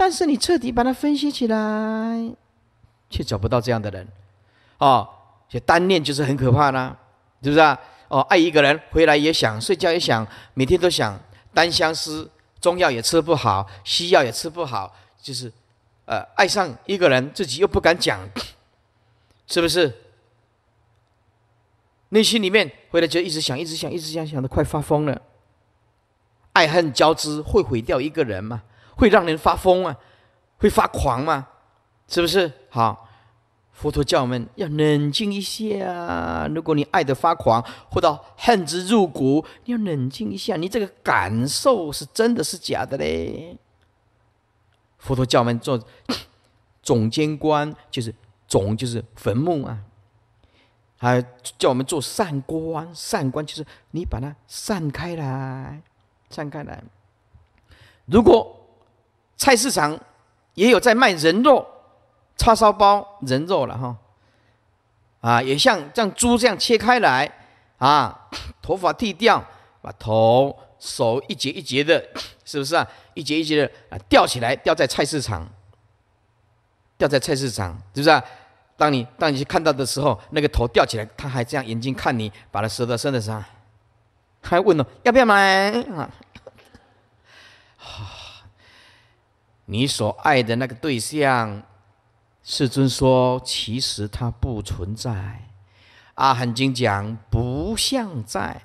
但是你彻底把它分析起来，却找不到这样的人，哦，就单恋就是很可怕呢，是不是啊？哦，爱一个人回来也想，睡觉也想，每天都想，单相思，中药也吃不好，西药也吃不好，就是，呃，爱上一个人自己又不敢讲，是不是？内心里面回来就一直想，一直想，一直想，想的快发疯了，爱恨交织会毁掉一个人嘛？会让人发疯啊，会发狂吗？是不是？好，佛陀教我们要冷静一下。如果你爱的发狂，或者恨之入骨，你要冷静一下。你这个感受是真的是假的嘞？佛陀教我们做总监官，就是总就是坟墓啊。还叫我们做善官，善官就是你把它散开来，散开来。如果。菜市场也有在卖人肉叉烧包，人肉了哈。啊，也像像猪这样切开来，啊，头发剃掉，把头手一节一节的，是不是啊？一节一节的啊，吊起来，吊在菜市场。吊在菜市场，是不是？啊？当你当你去看到的时候，那个头吊起来，他还这样眼睛看你，把它伸到身子上，还问了要不要买啊？你所爱的那个对象，世尊说，其实它不存在。阿含经讲不像在，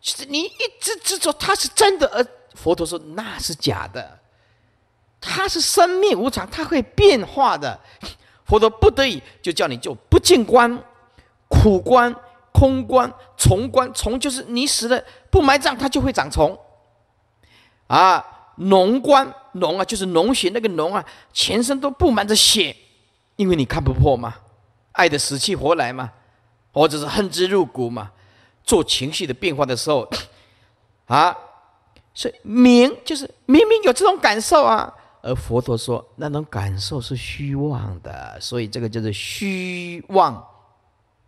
就是你一直执着它是真的，而佛陀说那是假的。它是生命无常，它会变化的。佛陀不得已就叫你就不见观、苦观、空观、虫观。虫就是你死了不埋葬，它就会长虫。啊。浓关浓啊，就是浓血那个浓啊，全身都布满着血，因为你看不破嘛，爱的死气活来嘛，或者是恨之入骨嘛，做情绪的变化的时候，啊，所以明就是明明有这种感受啊，而佛陀说那种感受是虚妄的，所以这个叫做虚妄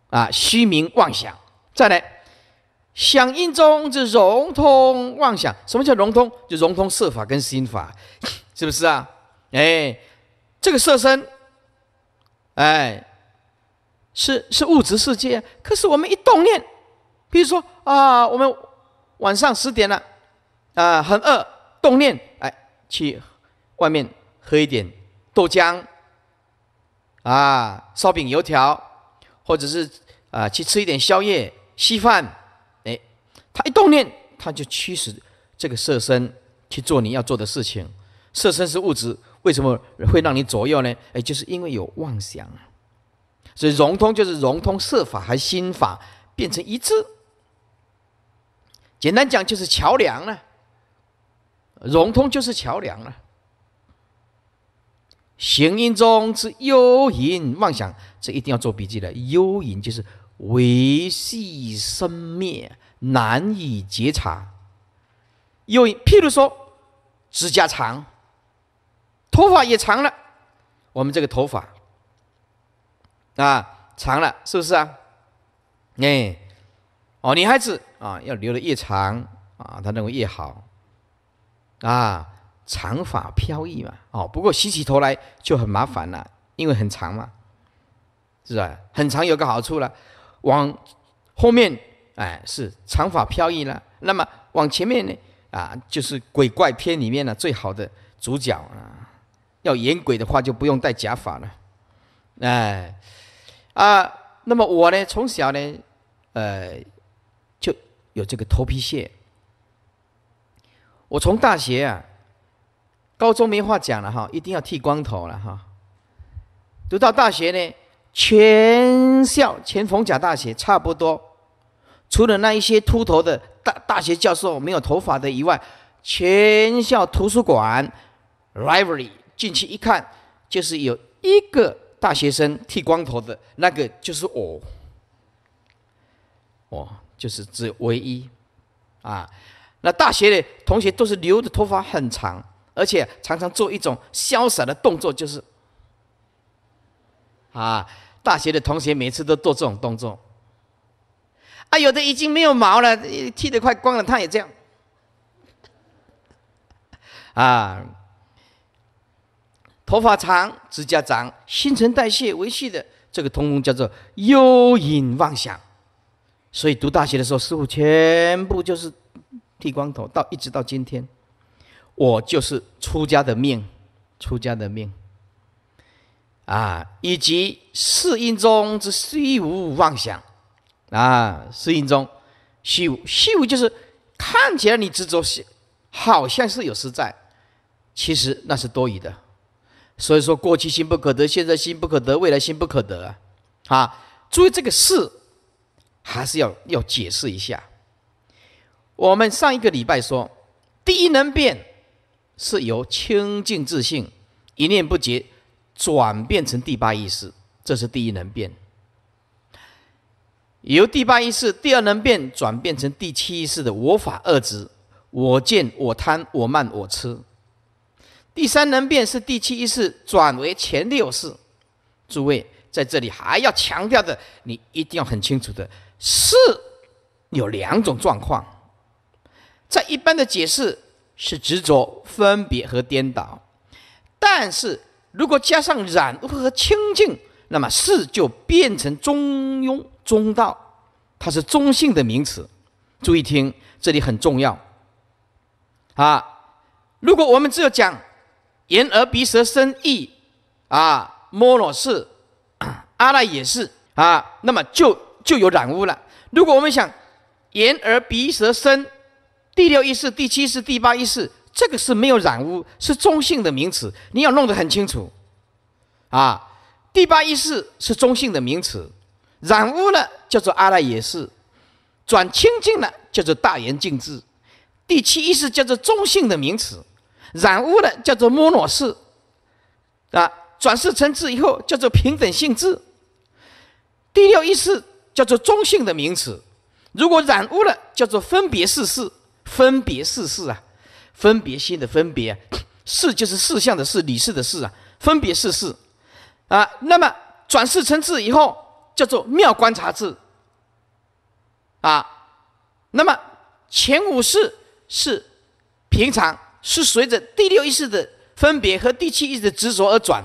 啊，虚名妄想。再来。响应中就融通妄想，什么叫融通？就融通色法跟心法，是不是啊？哎，这个色身，哎，是是物质世界。可是我们一动念，比如说啊，我们晚上十点了，啊，很饿，动念，哎，去外面喝一点豆浆，啊，烧饼、油条，或者是啊，去吃一点宵夜，稀饭。他一动念，他就驱使这个色身去做你要做的事情。色身是物质，为什么会让你左右呢？哎，就是因为有妄想。所以融通就是融通色法和心法变成一致。简单讲，就是桥梁了。融通就是桥梁了。行阴中之幽隐妄想，这一定要做笔记的。幽隐就是。维系生灭难以觉察，又譬如说指甲长，头发也长了。我们这个头发啊长了，是不是啊？哎，哦，女孩子啊要留的越长啊，她认为越好啊，长发飘逸嘛。哦，不过洗起头来就很麻烦了，因为很长嘛，是吧？很长有个好处了。往后面，哎，是长发飘逸了。那么往前面呢，啊，就是鬼怪片里面呢最好的主角了。要演鬼的话，就不用戴假发了。哎，啊，那么我呢，从小呢，呃，就有这个头皮屑。我从大学啊，高中没话讲了哈，一定要剃光头了哈。读到大学呢，全。校前逢甲大学差不多，除了那一些秃头的大大学教授没有头发的以外，全校图书馆 library 进去一看，就是有一个大学生剃光头的，那个就是我，我就是只唯一啊。那大学的同学都是留的头发很长，而且常常做一种潇洒的动作，就是啊。大学的同学每次都做这种动作，啊，有的已经没有毛了，剃得快光了，他也这样。啊，头发长，指甲长，新陈代谢维系的这个通通叫做幽隐妄想。所以读大学的时候，师傅全部就是剃光头，到一直到今天，我就是出家的命，出家的命。啊，以及四因中之虚无妄想，啊，四因中虚无，虚无就是看起来你执着是，好像是有实在，其实那是多余的，所以说过去心不可得，现在心不可得，未来心不可得啊！啊，注意这个“事，还是要要解释一下。我们上一个礼拜说，第一能变是由清净自性一念不绝。转变成第八意识，这是第一能变；由第八意识、第二能变转变成第七意识的我法二执，我见、我贪、我慢、我痴。第三能变是第七意识转为前六识。诸位在这里还要强调的，你一定要很清楚的，是有两种状况。在一般的解释是执着、分别和颠倒，但是。如果加上染污和清净，那么是就变成中庸、中道，它是中性的名词。注意听，这里很重要。啊，如果我们只有讲眼耳、鼻、舌、身、意，啊，摩罗是，阿赖也是啊，那么就就有染污了。如果我们想眼耳、鼻、舌、身，第六意识、第七意识、第八意识。这个是没有染污，是中性的名词，你要弄得很清楚，啊，第八一式是中性的名词，染污了叫做阿赖耶识，转清净了叫做大圆净智，第七一式叫做中性的名词，染污了叫做摩那识，啊，转世成智以后叫做平等性智，第六一式叫做中性的名词，如果染污了叫做分别事事，分别事事啊。分别心的分别，事就是事项的事，理事的事啊。分别事事，啊，那么转世成智以后，叫做妙观察智，啊，那么前五事是平常，是随着第六意识的分别和第七意识的执着而转。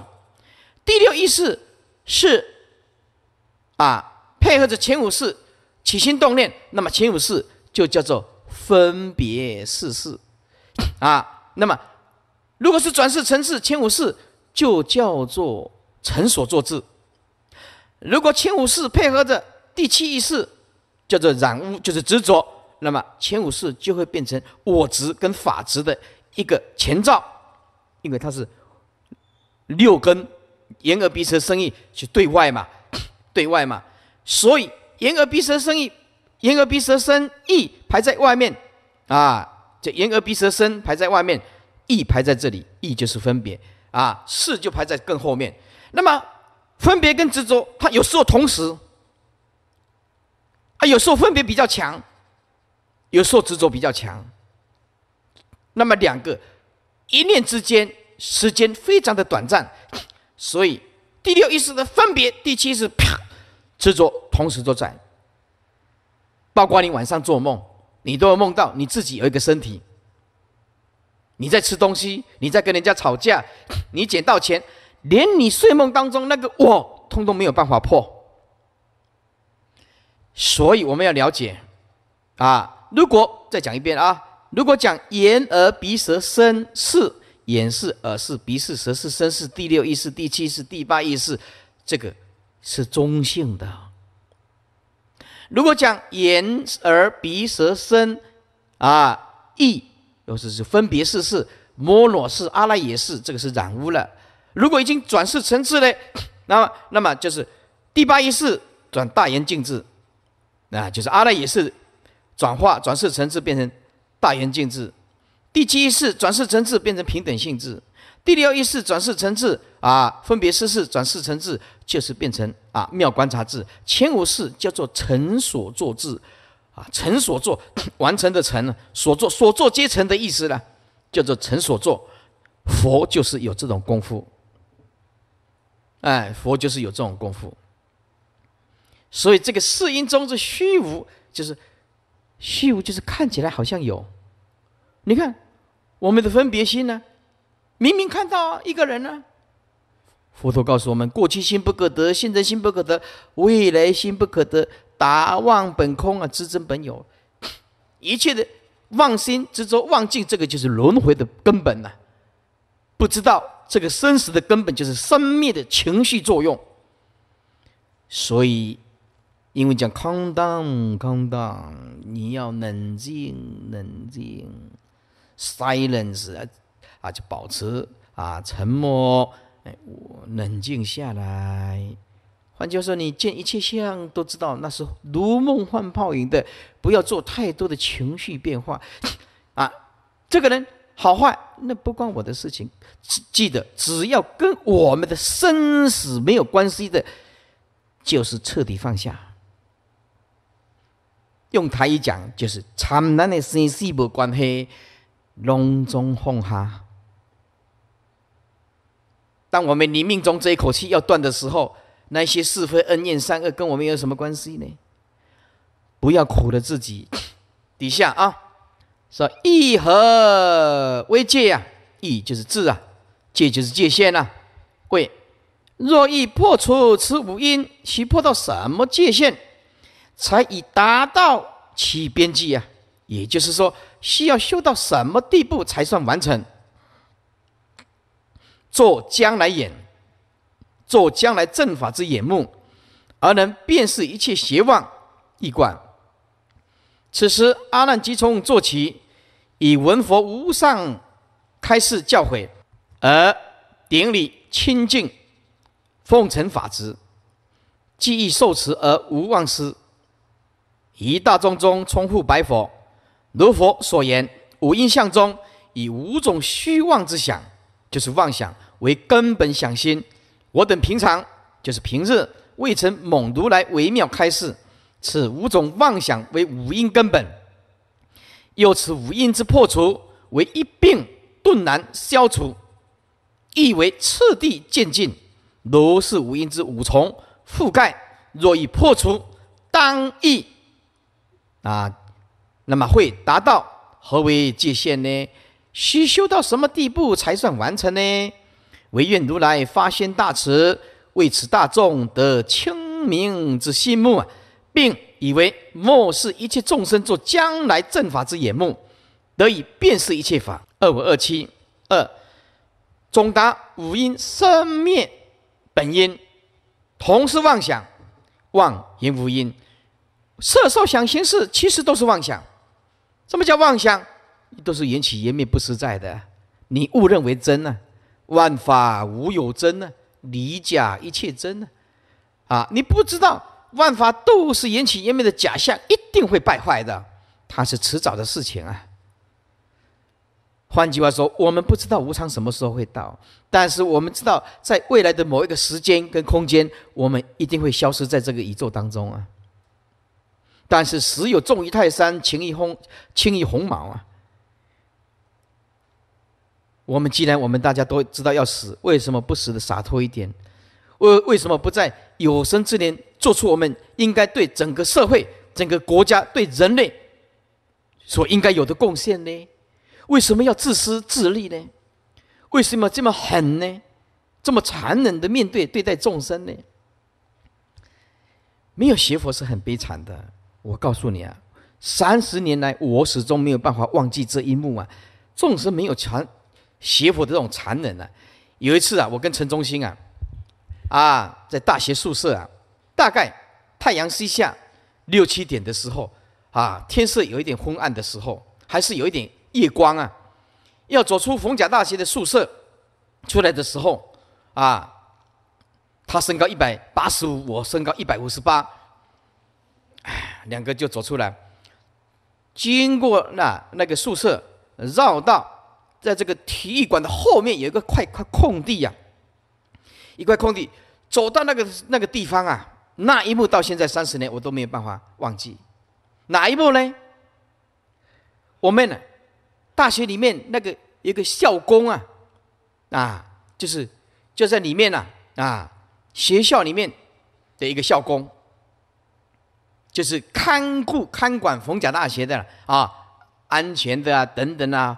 第六意识是啊，配合着前五事起心动念，那么前五事就叫做分别事事。啊，那么，如果是转世成事前五世，就叫做成所作智；如果前五世配合着第七意识，叫做染污，就是执着。那么前五世就会变成我执跟法执的一个前兆，因为它是六根眼、耳、鼻、舌、身、意，去对外嘛，对外嘛。所以眼、耳、鼻、舌、身、意，眼、耳、鼻、舌、身、意排在外面啊。眼、耳、鼻、舌、身排在外面，意排在这里，意就是分别啊，事就排在更后面。那么分别跟执着，它有时候同时啊，有时候分别比较强，有时候执着比较强。那么两个一念之间，时间非常的短暂，所以第六意识的分别，第七是啪，执着同时都在，包括你晚上做梦。你都要梦到你自己有一个身体，你在吃东西，你在跟人家吵架，你捡到钱，连你睡梦当中那个我，通通没有办法破。所以我们要了解，啊，如果再讲一遍啊，如果讲眼、耳、鼻、舌、身、是眼是耳是鼻是舌是身是第六意识、第七意识、第八意识，这个是中性的。如果讲眼、耳、鼻、舌、身，啊，意，又是是分别世事，摩罗是阿拉也是这个是染污了。如果已经转世成智嘞，那么那么就是第八一世转大圆净智，那就是阿拉也是转化转世成智变成大圆净智，第七一世转世成智变成平等性质，第六一世转世成智啊，分别世事转世成智就是变成。啊！妙观察智，千无事叫做成所作智，啊，成所作 完成的成，所作所作皆成的意思呢，叫做成所作。佛就是有这种功夫，哎，佛就是有这种功夫。所以这个四音中之虚无，就是虚无，就是看起来好像有。你看我们的分别心呢，明明看到一个人呢。佛陀告诉我们：过去心不可得，现在心不可得，未来心不可得。达忘本空啊，知真本有，一切的妄心执着、妄境，这个就是轮回的根本呐。不知道这个生死的根本，就是生灭的情绪作用。所以，因为讲空荡、空荡，你要冷静、冷静，silence 啊，啊就保持啊沉默。我冷静下来，黄教授，你见一切相都知道那是如梦幻泡影的，不要做太多的情绪变化啊！这个人好坏那不关我的事情，记得只要跟我们的生死没有关系的，就是彻底放下。用台语讲就是“惨难的生死无关系，拢总放下”。当我们你命中这一口气要断的时候，那些是非恩怨善恶跟我们有什么关系呢？不要苦了自己。底下啊，说意和为界呀，意就是字啊，界就是界限啊。贵若欲破除此五因，需破到什么界限，才已达到其边际呀？也就是说，需要修到什么地步才算完成？作将来眼，作将来正法之眼目，而能辨识一切邪妄异观。此时阿难即从坐起，以闻佛无上开示教诲，而顶礼清净，奉承法执，既已受持而无妄思，于大众中称护白佛，如佛所言，我印象中以五种虚妄之想。就是妄想为根本想心，我等平常就是平日未曾猛如来微妙开示，此五种妄想为五因根本，由此五因之破除为一并顿难消除，亦为次第渐进，如是五因之五重覆盖，若以破除，当亦啊，那么会达到何为界限呢？需修到什么地步才算完成呢？唯愿如来发心大慈，为此大众得清明之心目啊，并以为末视一切众生作将来正法之眼目，得以辨识一切法。二五二七二，总达五因生灭本因，同是妄想，妄言无因，色受想行识其实都是妄想。什么叫妄想？都是缘起缘灭不实在的，你误认为真呢？万法无有真呢？离假一切真呢？啊，你不知道万法都是缘起缘灭的假象，一定会败坏的，它是迟早的事情啊。换句话说，我们不知道无常什么时候会到，但是我们知道，在未来的某一个时间跟空间，我们一定会消失在这个宇宙当中啊。但是时有重于泰山，轻于鸿轻于鸿毛啊。我们既然我们大家都知道要死，为什么不死的洒脱一点？为为什么不在有生之年做出我们应该对整个社会、整个国家、对人类所应该有的贡献呢？为什么要自私自利呢？为什么这么狠呢？这么残忍的面对对待众生呢？没有学佛是很悲惨的。我告诉你啊，三十年来我始终没有办法忘记这一幕啊，众生没有强。邪佛的这种残忍呢？有一次啊，我跟陈忠兴啊，啊，在大学宿舍啊，大概太阳西下六七点的时候啊，天色有一点昏暗的时候，还是有一点夜光啊，要走出逢甲大学的宿舍出来的时候啊，他身高一百八十五，我身高一百五十八，两个就走出来，经过了那个宿舍，绕道。在这个体育馆的后面有一个块块空地呀，一块空地，走到那个那个地方啊，那一幕到现在三十年我都没有办法忘记，哪一幕呢？我们呢，大学里面那个一个校工啊，啊，就是就在里面呢啊，学校里面的一个校工，就是看顾看管逢甲大学的啊，安全的啊等等啊。